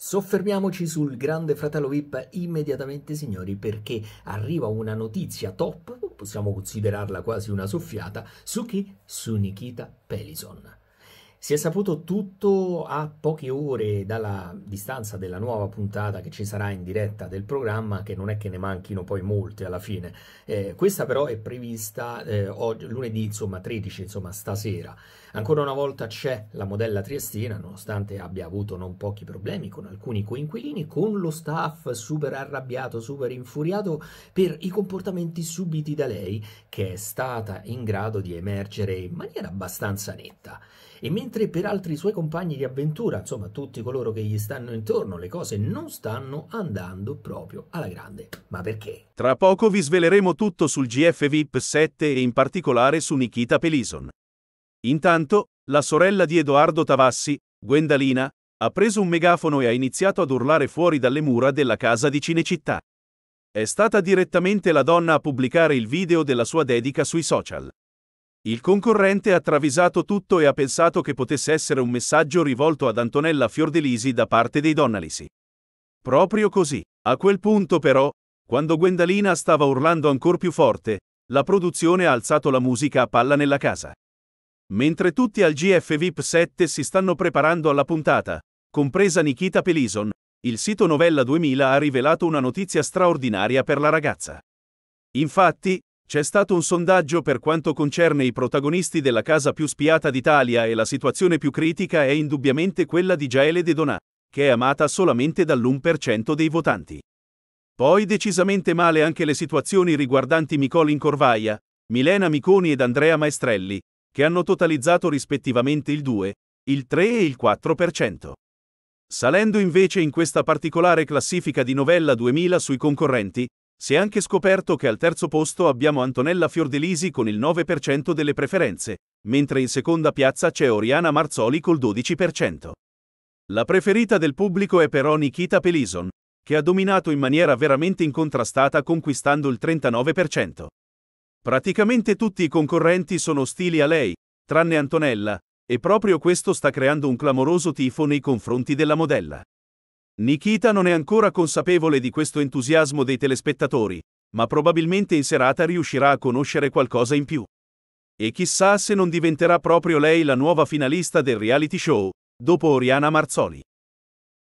Soffermiamoci sul Grande Fratello VIP immediatamente, signori, perché arriva una notizia top, possiamo considerarla quasi una soffiata, su chi? Su Nikita Pelison. Si è saputo tutto a poche ore dalla distanza della nuova puntata che ci sarà in diretta del programma, che non è che ne manchino poi molte alla fine. Eh, questa però è prevista eh, oggi, lunedì, insomma 13, insomma stasera. Ancora una volta c'è la modella triestina, nonostante abbia avuto non pochi problemi con alcuni coinquilini, con lo staff super arrabbiato, super infuriato per i comportamenti subiti da lei, che è stata in grado di emergere in maniera abbastanza netta e mentre per altri suoi compagni di avventura, insomma tutti coloro che gli stanno intorno, le cose non stanno andando proprio alla grande. Ma perché? Tra poco vi sveleremo tutto sul GF VIP 7 e in particolare su Nikita Pelison. Intanto, la sorella di Edoardo Tavassi, Gwendalina, ha preso un megafono e ha iniziato ad urlare fuori dalle mura della casa di Cinecittà. È stata direttamente la donna a pubblicare il video della sua dedica sui social. Il concorrente ha travisato tutto e ha pensato che potesse essere un messaggio rivolto ad Antonella Fiordelisi da parte dei Donnalisi. Proprio così. A quel punto però, quando Gwendalina stava urlando ancora più forte, la produzione ha alzato la musica a palla nella casa. Mentre tutti al GF VIP 7 si stanno preparando alla puntata, compresa Nikita Pelison, il sito Novella 2000 ha rivelato una notizia straordinaria per la ragazza. Infatti, c'è stato un sondaggio per quanto concerne i protagonisti della casa più spiata d'Italia e la situazione più critica è indubbiamente quella di Jaele De Donà, che è amata solamente dall'1% dei votanti. Poi decisamente male anche le situazioni riguardanti Nicolin Corvaia, Milena Miconi ed Andrea Maestrelli, che hanno totalizzato rispettivamente il 2, il 3 e il 4%. Salendo invece in questa particolare classifica di novella 2000 sui concorrenti, si è anche scoperto che al terzo posto abbiamo Antonella Fiordelisi con il 9% delle preferenze, mentre in seconda piazza c'è Oriana Marzoli col 12%. La preferita del pubblico è però Nikita Pelison, che ha dominato in maniera veramente incontrastata conquistando il 39%. Praticamente tutti i concorrenti sono ostili a lei, tranne Antonella, e proprio questo sta creando un clamoroso tifo nei confronti della modella. Nikita non è ancora consapevole di questo entusiasmo dei telespettatori, ma probabilmente in serata riuscirà a conoscere qualcosa in più. E chissà se non diventerà proprio lei la nuova finalista del reality show, dopo Oriana Marzoli.